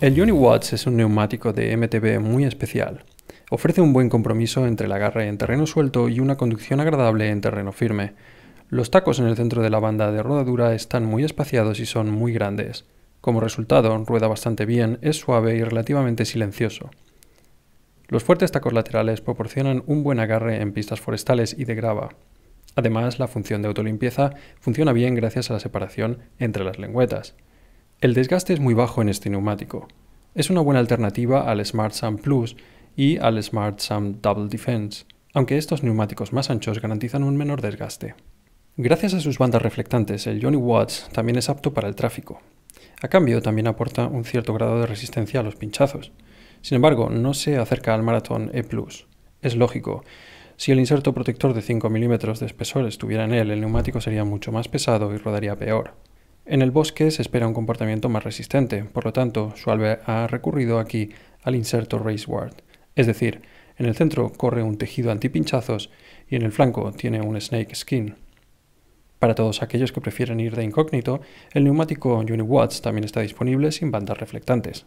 El UniWatch es un neumático de MTB muy especial. Ofrece un buen compromiso entre el agarre en terreno suelto y una conducción agradable en terreno firme. Los tacos en el centro de la banda de rodadura están muy espaciados y son muy grandes. Como resultado, rueda bastante bien, es suave y relativamente silencioso. Los fuertes tacos laterales proporcionan un buen agarre en pistas forestales y de grava. Además, la función de autolimpieza funciona bien gracias a la separación entre las lengüetas. El desgaste es muy bajo en este neumático. Es una buena alternativa al Smart Sam Plus y al Smart Sam Double Defense, aunque estos neumáticos más anchos garantizan un menor desgaste. Gracias a sus bandas reflectantes, el Johnny Watts también es apto para el tráfico. A cambio, también aporta un cierto grado de resistencia a los pinchazos. Sin embargo, no se acerca al Marathon E+. Plus. Es lógico. Si el inserto protector de 5 mm de espesor estuviera en él, el neumático sería mucho más pesado y rodaría peor. En el bosque se espera un comportamiento más resistente, por lo tanto, Schwalbe ha recurrido aquí al inserto race ward, es decir, en el centro corre un tejido antipinchazos y en el flanco tiene un snake skin. Para todos aquellos que prefieren ir de incógnito, el neumático UniWatts también está disponible sin bandas reflectantes.